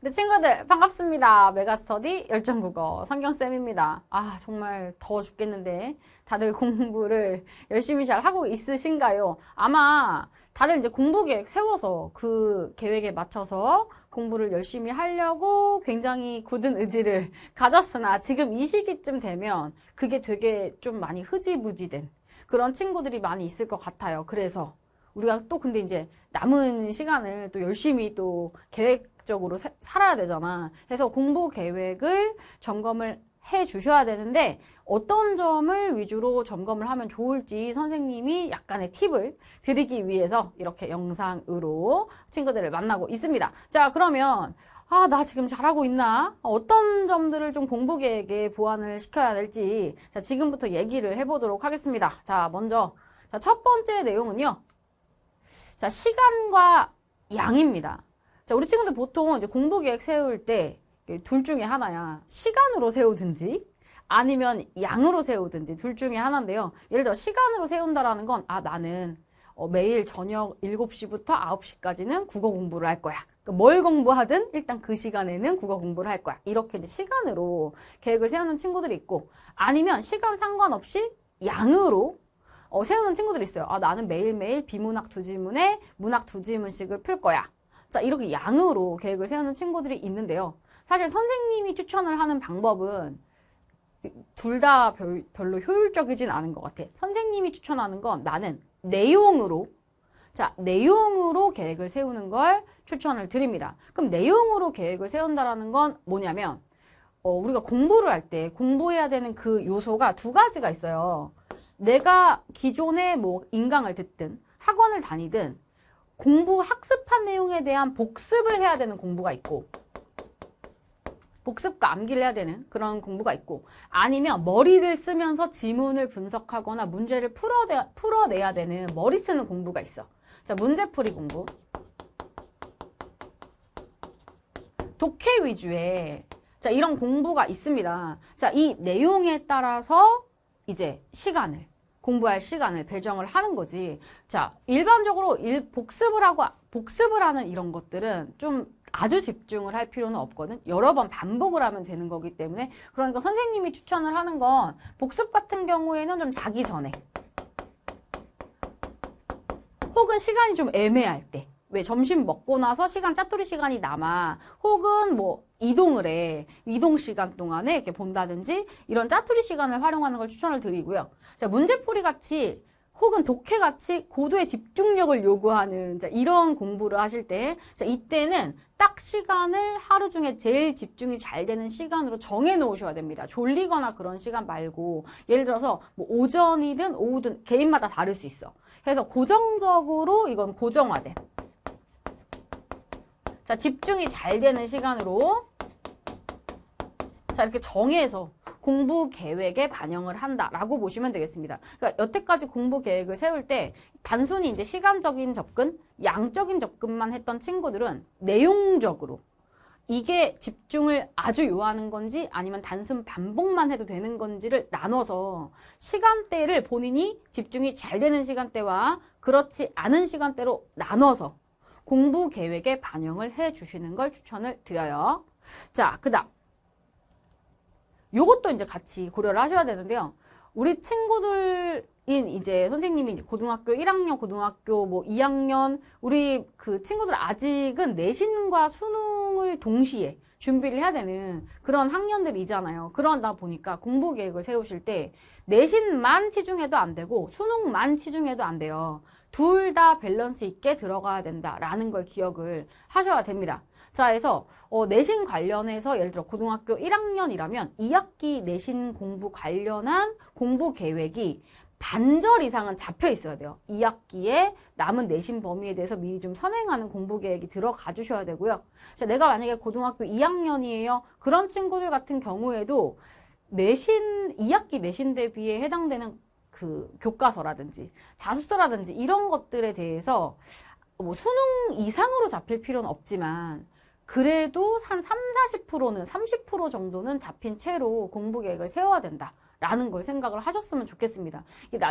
네, 친구들 반갑습니다. 메가스터디 열정국어 성경쌤입니다. 아 정말 더워 죽겠는데 다들 공부를 열심히 잘 하고 있으신가요? 아마 다들 이제 공부 계획 세워서 그 계획에 맞춰서 공부를 열심히 하려고 굉장히 굳은 의지를 가졌으나 지금 이 시기쯤 되면 그게 되게 좀 많이 흐지부지된 그런 친구들이 많이 있을 것 같아요. 그래서 우리가 또 근데 이제 남은 시간을 또 열심히 또 계획 적적으로 사, 살아야 되잖아. 그래서 공부 계획을 점검을 해 주셔야 되는데 어떤 점을 위주로 점검을 하면 좋을지 선생님이 약간의 팁을 드리기 위해서 이렇게 영상으로 친구들을 만나고 있습니다. 자 그러면 아, 나 지금 잘하고 있나? 어떤 점들을 좀 공부 계획에 보완을 시켜야 될지 자 지금부터 얘기를 해보도록 하겠습니다. 자 먼저 자, 첫 번째 내용은요. 자 시간과 양입니다. 자, 우리 친구들 보통 이제 공부 계획 세울 때 둘 중에 하나야. 시간으로 세우든지 아니면 양으로 세우든지 둘 중에 하나인데요. 예를 들어 시간으로 세운다라는 건 아, 나는 어, 매일 저녁 7시부터 9시까지는 국어 공부를 할 거야. 그뭘 그러니까 공부하든 일단 그 시간에는 국어 공부를 할 거야. 이렇게 이제 시간으로 계획을 세우는 친구들이 있고 아니면 시간 상관없이 양으로 어, 세우는 친구들이 있어요. 아, 나는 매일매일 비문학 두 지문에 문학 두 지문씩을 풀 거야. 자, 이렇게 양으로 계획을 세우는 친구들이 있는데요. 사실 선생님이 추천을 하는 방법은 둘 다 별로 효율적이진 않은 것 같아. 선생님이 추천하는 건 나는 내용으로 자, 내용으로 계획을 세우는 걸 추천을 드립니다. 그럼 내용으로 계획을 세운다라는 건 뭐냐면 어, 우리가 공부를 할 때 공부해야 되는 그 요소가 두 가지가 있어요. 내가 기존에 뭐 인강을 듣든 학원을 다니든 공부 학습한 내용에 대한 복습을 해야 되는 공부가 있고 복습과 암기를 해야 되는 그런 공부가 있고 아니면 머리를 쓰면서 지문을 분석하거나 문제를 풀어내, 풀어내야 되는 머리 쓰는 공부가 있어 자 문제풀이 공부 독해 위주의 자 이런 공부가 있습니다 자이 내용에 따라서 이제 시간을 공부할 시간을 배정을 하는 거지. 자, 일반적으로 일, 복습을 하고, 복습을 하는 이런 것들은 좀 아주 집중을 할 필요는 없거든. 여러 번 반복을 하면 되는 거기 때문에. 그러니까 선생님이 추천을 하는 건 복습 같은 경우에는 좀 자기 전에. 혹은 시간이 좀 애매할 때. 왜 점심 먹고 나서 시간 짜투리 시간이 남아 혹은 뭐 이동을 해. 이동 시간 동안에 이렇게 본다든지 이런 짜투리 시간을 활용하는 걸 추천을 드리고요. 자, 문제풀이 같이 혹은 독해 같이 고도의 집중력을 요구하는 자, 이런 공부를 하실 때 자, 이때는 딱 시간을 하루 중에 제일 집중이 잘 되는 시간으로 정해 놓으셔야 됩니다. 졸리거나 그런 시간 말고 예를 들어서 뭐 오전이든 오후든 개인마다 다를 수 있어. 그래서 고정적으로 이건 고정화돼 자, 집중이 잘 되는 시간으로 자 이렇게 정해서 공부 계획에 반영을 한다라고 보시면 되겠습니다. 그러니까 여태까지 공부 계획을 세울 때 단순히 이제 시간적인 접근, 양적인 접근만 했던 친구들은 내용적으로 이게 집중을 아주 요하는 건지 아니면 단순 반복만 해도 되는 건지를 나눠서 시간대를 본인이 집중이 잘 되는 시간대와 그렇지 않은 시간대로 나눠서 공부 계획에 반영을 해 주시는 걸 추천을 드려요. 자, 그 다음 요것도 이제 같이 고려를 하셔야 되는데요. 우리 친구들인 이제 선생님이 이제 고등학교 1학년, 고등학교 뭐 2학년 우리 그 친구들 아직은 내신과 수능을 동시에 준비를 해야 되는 그런 학년들이잖아요. 그러다 보니까 공부 계획을 세우실 때 내신만 치중해도 안 되고 수능만 치중해도 안 돼요. 둘 다 밸런스 있게 들어가야 된다라는 걸 기억을 하셔야 됩니다. 자, 그래서 어, 내신 관련해서 예를 들어 고등학교 1학년이라면 2학기 내신 공부 관련한 공부 계획이 반절 이상은 잡혀 있어야 돼요. 2학기에 남은 내신 범위에 대해서 미리 좀 선행하는 공부 계획이 들어가 주셔야 되고요. 내가 만약에 고등학교 2학년이에요. 그런 친구들 같은 경우에도 내신 2학기 내신 대비에 해당되는 그 교과서라든지 자습서라든지 이런 것들에 대해서 뭐 수능 이상으로 잡힐 필요는 없지만 그래도 한 3, 40%는 30% 정도는 잡힌 채로 공부 계획을 세워야 된다. 라는 걸 생각을 하셨으면 좋겠습니다.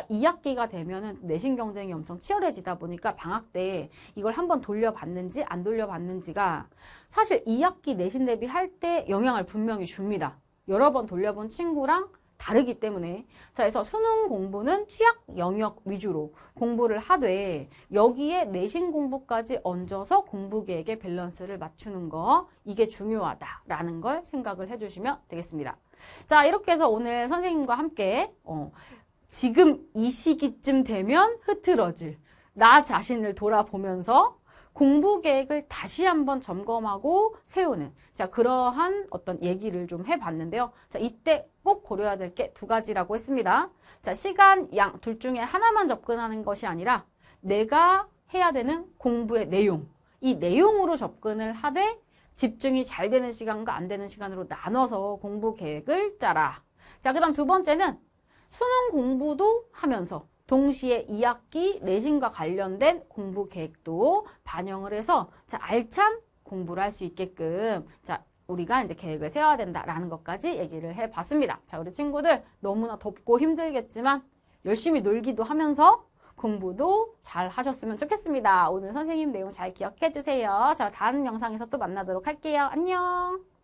이학기가 되면은 내신 경쟁이 엄청 치열해지다 보니까 방학 때 이걸 한번 돌려봤는지 안 돌려봤는지가 사실 이학기 내신 대비할 때 영향을 분명히 줍니다. 여러 번 돌려본 친구랑 다르기 때문에 자 그래서 수능 공부는 취약 영역 위주로 공부를 하되 여기에 내신 공부까지 얹어서 공부 계획의 밸런스를 맞추는 거 이게 중요하다라는 걸 생각을 해주시면 되겠습니다. 자 이렇게 해서 오늘 선생님과 함께 어, 지금 이 시기쯤 되면 흐트러질 나 자신을 돌아보면서 공부 계획을 다시 한번 점검하고 세우는 자 그러한 어떤 얘기를 좀 해봤는데요. 자 이때 꼭 고려해야 될 게 두 가지라고 했습니다. 자 시간, 양 둘 중에 하나만 접근하는 것이 아니라 내가 해야 되는 공부의 내용 이 내용으로 접근을 하되 집중이 잘 되는 시간과 안 되는 시간으로 나눠서 공부 계획을 짜라. 자, 그 다음 두 번째는 수능 공부도 하면서 동시에 2학기 내신과 관련된 공부 계획도 반영을 해서 자, 알찬 공부를 할 수 있게끔 자, 우리가 이제 계획을 세워야 된다라는 것까지 얘기를 해봤습니다. 자, 우리 친구들 너무나 덥고 힘들겠지만 열심히 놀기도 하면서 공부도 잘 하셨으면 좋겠습니다. 오늘 선생님 내용 잘 기억해 주세요. 저 다음 영상에서 또 만나도록 할게요. 안녕!